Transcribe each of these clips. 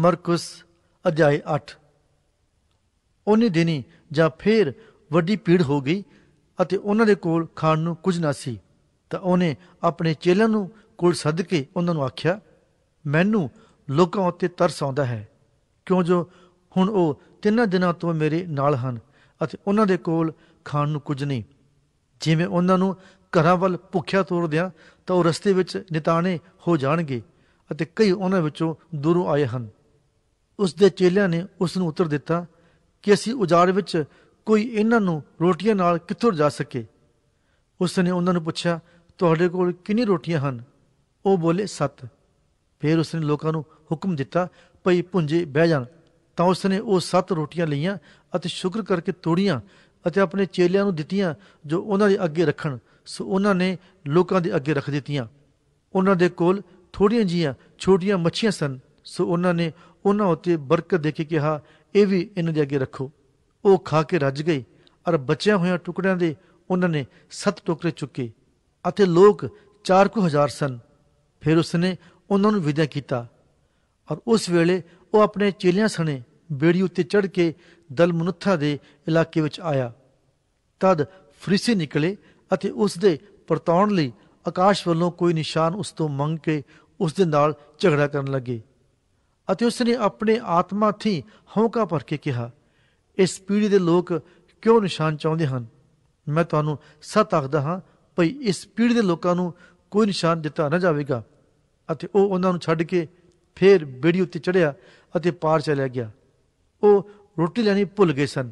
Marcus ਅਧਿਆਇ 8 ਉਹਨੇ ਦਿਨੀ ਜਾਂ ਫੇਰ ਵੱਡੀ ਭੀੜ ਹੋ ਗਈ ਅਤੇ ਉਹਨਾਂ ਦੇ ਕੋਲ ਖਾਣ ਨੂੰ ਕੁਝ ਨਾ ਸੀ ਤਾਂ ਉਹਨੇ ਆਪਣੇ ਚੇਲਿਆਂ ਨੂੰ ਕੋਲ ਸੱਦ ਕੇ ਉਹਨਾਂ ਨੂੰ ਆਖਿਆ ਮੈਨੂੰ ਲੋਕਾਂ ਉੱਤੇ ਤਰਸ ਆਉਂਦਾ ਹੈ ਕਿਉਂ ਜੋ ਹੁਣ ਉਹ ਤਿੰਨਾਂ ਦਿਨਾਂ ਤੋਂ ਮੇਰੇ ਨਾਲ ਹਨ ਅਤੇ ਉਹਨਾਂ ਦੇ ਕੋਲ ਖਾਣ ਨੂੰ ਕੁਝ ਨਹੀਂ ਜਿਵੇਂ ਉਹਨਾਂ ਨੂੰ ਘਰਾਂ ਵੱਲ ਭੁੱਖਿਆ ਤੋਰਦਿਆਂ ਤਾਂ ਉਹ ਰਸਤੇ ਵਿੱਚ ਨਿਤਾਣੇ ਹੋ ਜਾਣਗੇ ਅਤੇ ਕਈ ਉਹਨਾਂ ਵਿੱਚੋਂ ਦੂਰੋਂ ਆਏ ਹਨ ਉਸ ਦੇ ਚੇਲਿਆਂ ਨੇ ਉਸ ਨੂੰ ਉੱਤਰ ਦਿੱਤਾ ਕਿ ਅਸੀਂ ਉਜਾੜ ਵਿੱਚ ਕੋਈ ਇਹਨਾਂ ਨੂੰ ਰੋਟੀਆਂ ਨਾਲ ਕਿੱਥੋਂ ਜਾ ਸਕੇ ਉਸ ਨੇ ਉਹਨਾਂ ਨੂੰ ਪੁੱਛਿਆ ਤੁਹਾਡੇ ਕੋਲ ਕਿੰਨੀ ਰੋਟੀਆਂ ਹਨ ਉਹ ਬੋਲੇ 7 ਫਿਰ ਉਸ ਨੇ ਲੋਕਾਂ ਨੂੰ ਹੁਕਮ ਦਿੱਤਾ ਭਈ ਪੁੰਜੇ ਬਹਿ ਜਾਣ ਤਾਂ ਉਸ ਨੇ ਉਹ 7 ਰੋਟੀਆਂ ਲਈਆਂ ਅਤੇ ਸ਼ੁਕਰ ਕਰਕੇ ਤੋੜੀਆਂ ਅਤੇ ਆਪਣੇ ਚੇਲਿਆਂ ਨੂੰ ਦਿੱਤੀਆਂ ਜੋ ਉਹਨਾਂ ਦੇ ਅੱਗੇ ਰੱਖਣ ਸੋ ਉਹਨਾਂ ਨੇ ਲੋਕਾਂ ਦੇ ਅੱਗੇ ਰੱਖ ਦਿੱਤੀਆਂ ਉਹਨਾਂ ਦੇ ਕੋਲ ਥੋੜੀਆਂ ਜੀਆਂ ਛੋਟੀਆਂ ਮੱਛੀਆਂ ਸਨ ਸੋ ਉਹਨਾਂ ਨੇ ਉਹਨਾਂ ਉੱਤੇ ਬਰਕਤ ਦੇ ਕੇ ਕਿਹਾ ਇਹ ਵੀ ਇਹਨਾਂ ਦੇ ਅੱਗੇ ਰੱਖੋ ਉਹ ਖਾ ਕੇ ਰੱਜ ਗਏ ਔਰ ਬਚਿਆ ਹੋਇਆ ਟੁਕੜਿਆਂ ਦੇ ਉਹਨਾਂ ਨੇ ਸੱਤ ਟੋਕਰੇ ਚੁੱਕੇ ਅਤੇ ਲੋਕ 4 ਕੁ ਹਜ਼ਾਰ ਸਨ ਫਿਰ ਉਸਨੇ ਉਹਨਾਂ ਨੂੰ ਵਿਦਾ ਕੀਤਾ ਔਰ ਉਸ ਵੇਲੇ ਉਹ ਆਪਣੇ ਚੇਲਿਆਂ ਸਣੇ ਬੇੜੀ ਉੱਤੇ ਚੜ ਕੇ ਦਲਮਨੁੱਥਾ ਦੇ ਇਲਾਕੇ ਵਿੱਚ ਆਇਆ ਤਦ ਫਰੀਸੀ ਨਿਕਲੇ ਅਤੇ ਉਸ ਦੇ ਪਰਤਾਉਣ ਲਈ ਆਕਾਸ਼ ਵੱਲੋਂ ਕੋਈ ਨਿਸ਼ਾਨ ਉਸ ਤੋਂ ਮੰਗ ਕੇ ਉਸ ਦੇ ਨਾਲ ਝਗੜਾ ਕਰਨ ਲੱਗੇ ਅਤੇ ਉਸਨੇ ਆਪਣੇ ਆਤਮਾ ਥੀ ਹੌਂਕਾ ਭਰ ਕੇ ਕਿਹਾ ਇਸ ਪੀੜੀ ਦੇ ਲੋਕ ਕਿਉਂ ਨਿਸ਼ਾਨ ਚਾਹੁੰਦੇ ਹਨ ਮੈਂ ਤੁਹਾਨੂੰ ਸੱਤ ਆਖਦਾ ਹਾਂ ਭਈ ਇਸ ਪੀੜੀ ਦੇ ਲੋਕਾਂ ਨੂੰ ਕੋਈ ਨਿਸ਼ਾਨ ਦਿੱਤਾ ਨਾ ਜਾਵੇਗਾ ਅਤੇ ਉਹ ਉਹਨਾਂ ਨੂੰ ਛੱਡ ਕੇ ਫੇਰ ਬੇੜੀ ਉੱਤੇ ਚੜ੍ਹਿਆ ਅਤੇ ਪਾਰ ਚਲਾ ਗਿਆ ਉਹ ਰੋਟੀ ਲੈਣੀ ਭੁੱਲ ਗਏ ਸਨ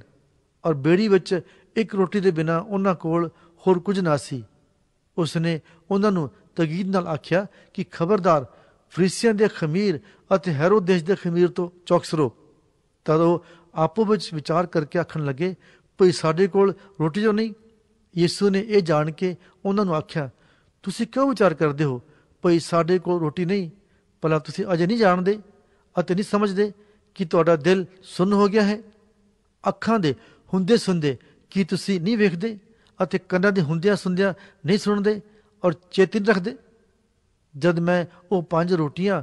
ਔਰ ਬੇੜੀ ਵਿੱਚ ਇੱਕ ਰੋਟੀ ਦੇ ਬਿਨਾ ਉਹਨਾਂ ਕੋਲ ਹੋਰ ਕੁਝ ਨਾ ਸੀ ਉਸਨੇ ਉਹਨਾਂ ਨੂੰ ਤਗੀਦ ਨਾਲ ਆਖਿਆ ਕਿ ਖਬਰਦਾਰ ਫਰੀਸੀਆਂ ਦੇ ਖਮੀਰ ਅਤੇ ਹੈਰੋਦੇਸ਼ ਦੇ ਖਮੀਰ ਤੋਂ ਚੌਕਸ ਤਦ ਉਹ ਆਪੋ ਵਿੱਚ ਵਿਚਾਰ ਕਰਕੇ ਆਖਣ ਲੱਗੇ ਭਈ ਸਾਡੇ ਕੋਲ ਰੋਟੀ ਜੋ ਨਹੀਂ ਯਿਸੂ ਨੇ ਇਹ ਜਾਣ ਕੇ ਉਹਨਾਂ ਨੂੰ ਆਖਿਆ ਤੁਸੀਂ ਕਿਉਂ ਵਿਚਾਰ ਕਰਦੇ ਹੋ ਭਈ ਸਾਡੇ ਕੋਲ ਰੋਟੀ ਨਹੀਂ ਭਲਾ ਤੁਸੀਂ ਅਜੇ ਨਹੀਂ ਜਾਣਦੇ ਅਤੇ ਨਹੀਂ ਸਮਝਦੇ ਕਿ ਤੁਹਾਡਾ ਦਿਲ ਸੁੰਨ ਹੋ ਗਿਆ ਹੈ ਅੱਖਾਂ ਦੇ ਹੁੰਦੇ ਸੁੰਦੇ ਕੀ ਤੁਸੀਂ ਨਹੀਂ ਵੇਖਦੇ ਅਤੇ ਕੰਨਾਂ ਦੇ ਹੁੰਦਿਆਂ ਸੁੰਦਿਆਂ ਨਹੀਂ ਸੁਣਦੇ ਔਰ ਚੇਤਨ ਰੱਖਦੇ ਜਦ ਮੈਂ ਉਹ ਪੰਜ ਰੋਟੀਆਂ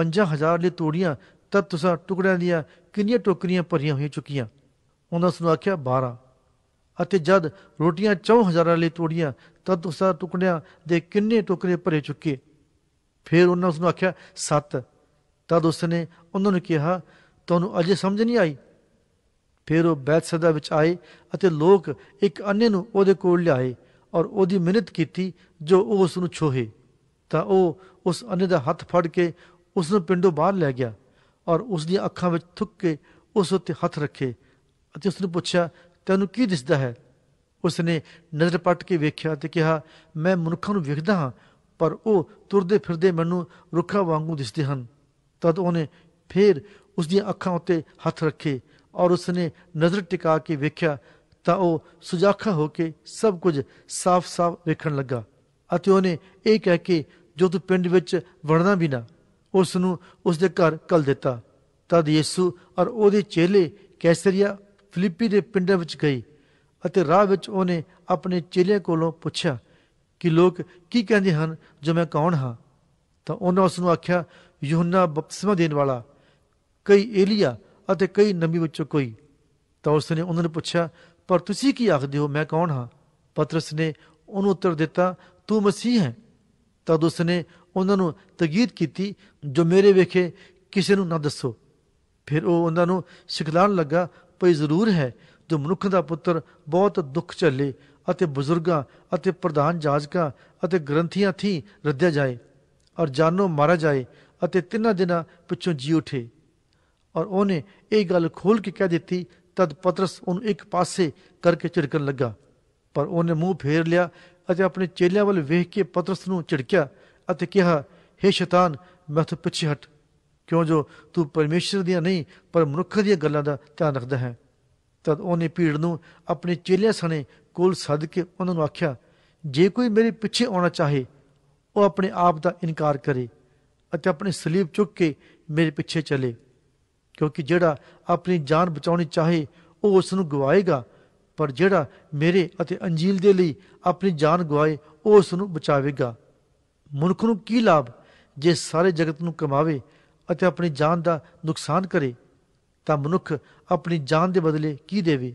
5000 ਲਈ ਤੋੜੀਆਂ ਤਦ ਤੁਸਾਂ ਟੁਕੜਿਆਂ ਦੀਆਂ ਕਿੰਨੀਆਂ ਟੋਕਰੀਆਂ ਭਰੀਆਂ ਹੋਈਆਂ ਚੁੱਕੀਆਂ ਉਹਨਾਂ ਨੂੰ ਆਖਿਆ 12 ਅਤੇ ਜਦ ਰੋਟੀਆਂ 4000 ਲਈ ਤੋੜੀਆਂ ਤਦ ਤੁਸਾਂ ਟੁਕੜਿਆਂ ਦੇ ਕਿੰਨੇ ਟੁਕੜੇ ਭਰੇ ਚੁੱਕੇ ਫਿਰ ਉਹਨਾਂ ਉਸ ਨੂੰ ਆਖਿਆ 7 ਤਦ ਉਸ ਨੇ ਉਹਨਾਂ ਨੂੰ ਕਿਹਾ ਤੁਹਾਨੂੰ ਅਜੇ ਸਮਝ ਨਹੀਂ ਆਈ ਫਿਰ ਉਹ ਬੈਤਸਦਾ ਵਿੱਚ ਆਏ ਅਤੇ ਲੋਕ ਇੱਕ ਅੰਨੇ ਨੂੰ ਉਹਦੇ ਕੋਲ ਲਿਆਏ ਔਰ ਉਹਦੀ ਮਿਹਨਤ ਕੀਤੀ ਜੋ ਉਹ ਉਸ ਨੂੰ ਛੋਹੇ ਤਾਂ ਉਹ ਉਸ ਅੰਨੇ ਦਾ ਹੱਥ ਫੜ ਕੇ ਉਸ ਨੂੰ ਪਿੰਡੋਂ ਬਾਹਰ ਲੈ ਗਿਆ ਔਰ ਉਸ ਦੀਆਂ ਅੱਖਾਂ ਵਿੱਚ ਥੁੱਕ ਕੇ ਉਸ ਉੱਤੇ ਹੱਥ ਰੱਖੇ ਅਤੇ ਉਸ ਨੂੰ ਪੁੱਛਿਆ ਤੈਨੂੰ ਕੀ ਦਿਸਦਾ ਹੈ ਉਸ ਨੇ ਨਜ਼ਰ ਪਟ ਕੇ ਵੇਖਿਆ ਤੇ ਕਿਹਾ ਮੈਂ ਮਨੁੱਖਾਂ ਨੂੰ ਵੇਖਦਾ ਹਾਂ ਪਰ ਉਹ ਤੁਰਦੇ ਫਿਰਦੇ ਮੈਨੂੰ ਰੁੱਖਾਂ ਵਾਂਗੂ ਦਿਸਦੇ ਹਨ ਤਦ ਉਹਨੇ ਫੇਰ ਉਸ ਦੀਆਂ ਅੱਖਾਂ ਉੱਤੇ ਹੱਥ ਰੱਖੇ ਔਰ ਉਸ ਨੇ ਨਜ਼ਰ ਟਿਕਾ ਕੇ ਵੇਖਿਆ ਤਾਂ ਉਹ ਸੁਜਾਖਾ ਹੋ ਕੇ ਸਭ ਕੁਝ ਸਾਫ਼-ਸਾਫ਼ ਵੇਖਣ ਲੱਗਾ ਅਤੇ ਉਹਨੇ ਇਹ ਕਹਿ ਕੇ ਜੋ ਤੂੰ ਪਿੰਡ ਵਿੱਚ ਵੜਨਾ ਵੀ ਨਾ ਉਸ ਨੂੰ ਉਸ ਦੇ ਘਰ ਕਲ ਦਿੱਤਾ ਤਦ ਯਿਸੂ ਔਰ ਉਹਦੇ ਚੇਲੇ ਕੈਸਰੀਆ ਫਲੀਪੀ ਦੇ ਪਿੰਡ ਵਿੱਚ ਗਏ ਅਤੇ ਰਾਹ ਵਿੱਚ ਉਹਨੇ ਆਪਣੇ ਚੇਲੇ ਕੋਲੋਂ ਪੁੱਛਿਆ ਕਿ ਲੋਕ ਕੀ ਕਹਿੰਦੇ ਹਨ ਜੋ ਮੈਂ ਕੌਣ ਹਾਂ ਤਾਂ ਉਹਨਾਂ ਉਸ ਨੂੰ ਆਖਿਆ ਯੋਹਨਾ ਬਪਤਿਸਮਾ ਦੇਣ ਵਾਲਾ ਕਈ ਏਲੀਆ ਅਤੇ ਕਈ ਨਬੀ ਵਿੱਚੋਂ ਕੋਈ ਤਾਂ ਉਸ ਨੇ ਉਹਨਾਂ ਨੂੰ ਪੁੱਛਿਆ ਪਰ ਤੁਸੀਂ ਕੀ ਆਖਦੇ ਹੋ ਮੈਂ ਕੌਣ ਹਾਂ ਪਤਰਸ ਨੇ ਉਹਨੂੰ ਉੱਤਰ ਦਿੱਤਾ ਤੂੰ ਮਸੀਹ ਹੈ ਤਦ ਉਸਨੇ ਉਹਨਾਂ ਨੂੰ ਤਗੀਦ ਕੀਤੀ ਜੋ ਮੇਰੇ ਵੇਖੇ ਕਿਸੇ ਨੂੰ ਨਾ ਦੱਸੋ ਫਿਰ ਉਹ ਉਹਨਾਂ ਨੂੰ ਸਿਖਲਾਣ ਲੱਗਾ ਭਈ ਜ਼ਰੂਰ ਹੈ ਜੋ ਮਨੁੱਖ ਦਾ ਪੁੱਤਰ ਬਹੁਤ ਦੁੱਖ ਝੱਲੇ ਅਤੇ ਬਜ਼ੁਰਗਾਂ ਅਤੇ ਪ੍ਰਧਾਨ ਜਾਜਕਾਂ ਅਤੇ ਗ੍ਰੰਥੀਆਂ ਥੀ ਰੱਦਿਆ ਜਾਏ ਔਰ ਜਾਨੋ ਮਾਰਾ ਜਾਏ ਅਤੇ ਤਿੰਨਾਂ ਦਿਨਾਂ ਪਿੱਛੋਂ ਜੀ ਉਠੇ ਔਰ ਉਹਨੇ ਇਹ ਗੱਲ ਖੋਲ ਕੇ ਕਹਿ ਦਿੱਤੀ ਤਦ ਪਤਰਸ ਉਹਨੂੰ ਇੱਕ ਪਾਸੇ ਕਰਕੇ ਝਿੜਕਣ ਲੱਗਾ ਪਰ ਉਹਨੇ ਮੂੰਹ ਫੇਰ ਲਿਆ ਅਤੇ ਆਪਣੇ ਚੇਲਿਆਂ ਵੱਲ ਵੇਖ ਕੇ ਪਤਰਸ ਨੂੰ ਝਿੜਕਿਆ ਅਤੇ ਕਿਹਾ हे ਸ਼ੈਤਾਨ ਤੋਂ ਪਿੱਛੇ ਹਟ ਕਿਉਂ ਜੋ ਤੂੰ ਪਰਮੇਸ਼ਰ ਦੀਆਂ ਨਹੀਂ ਪਰ ਮਨੁੱਖ ਦੀਆਂ ਗੱਲਾਂ ਦਾ ਧਿਆਨ ਰੱਖਦਾ ਹੈ ਤਦ ਉਹਨੇ ਭੀੜ ਨੂੰ ਆਪਣੇ ਚੇਲਿਆਂ ਸਣੇ ਕੋਲ ਸੱਦ ਕੇ ਉਹਨਾਂ ਨੂੰ ਆਖਿਆ ਜੇ ਕੋਈ ਮੇਰੇ ਪਿੱਛੇ ਆਉਣਾ ਚਾਹੇ ਉਹ ਆਪਣੇ ਆਪ ਦਾ ਇਨਕਾਰ ਕਰੇ ਅਤੇ ਆਪਣੀ ਸਲੀਬ ਚੁੱਕ ਕੇ ਮੇਰੇ ਪਿੱਛੇ ਚਲੇ ਕਿਉਂਕਿ ਜਿਹੜਾ ਆਪਣੀ ਜਾਨ ਬਚਾਉਣੀ ਚਾਹੇ ਉਹ ਉਸ ਨੂੰ ਗਵਾਏਗਾ ਪਰ ਜਿਹੜਾ ਮੇਰੇ ਅਤੇ ਅੰਜੀਲ ਦੇ ਲਈ ਆਪਣੀ ਜਾਨ ਗਵਾਏ ਉਹ ਉਸ ਨੂੰ ਬਚਾਵੇਗਾ ਮਨੁੱਖ ਨੂੰ ਕੀ ਲਾਭ ਜੇ ਸਾਰੇ ਜਗਤ ਨੂੰ ਕਮਾਵੇ ਅਤੇ ਆਪਣੀ ਜਾਨ ਦਾ ਨੁਕਸਾਨ ਕਰੇ ਤਾਂ ਮਨੁੱਖ ਆਪਣੀ ਜਾਨ ਦੇ ਬਦਲੇ ਕੀ ਦੇਵੇ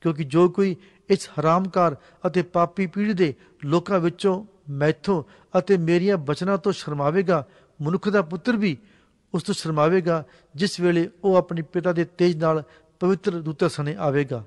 ਕਿਉਂਕਿ ਜੋ ਕੋਈ ਇਸ ਹਰਾਮਕਾਰ ਅਤੇ ਪਾਪੀ ਪੀੜ੍ਹੀ ਦੇ ਲੋਕਾਂ ਵਿੱਚੋਂ ਮੈਥੋਂ ਅਤੇ ਮੇਰੀਆਂ ਬਚਨਾਂ ਤੋਂ ਸ਼ਰਮਾਵੇਗਾ ਮਨੁੱਖ ਦਾ ਪੁੱਤਰ ਵੀ ਉਸ ਤੋਂ ਸ਼ਰਮਾਵੇਗਾ ਜਿਸ ਵੇਲੇ ਉਹ ਆਪਣੇ ਪਿਤਾ ਦੇ ਤੇਜ ਨਾਲ ਪਵਿੱਤਰ ਦੂਤਾਂ ਸਣੇ ਆਵੇਗਾ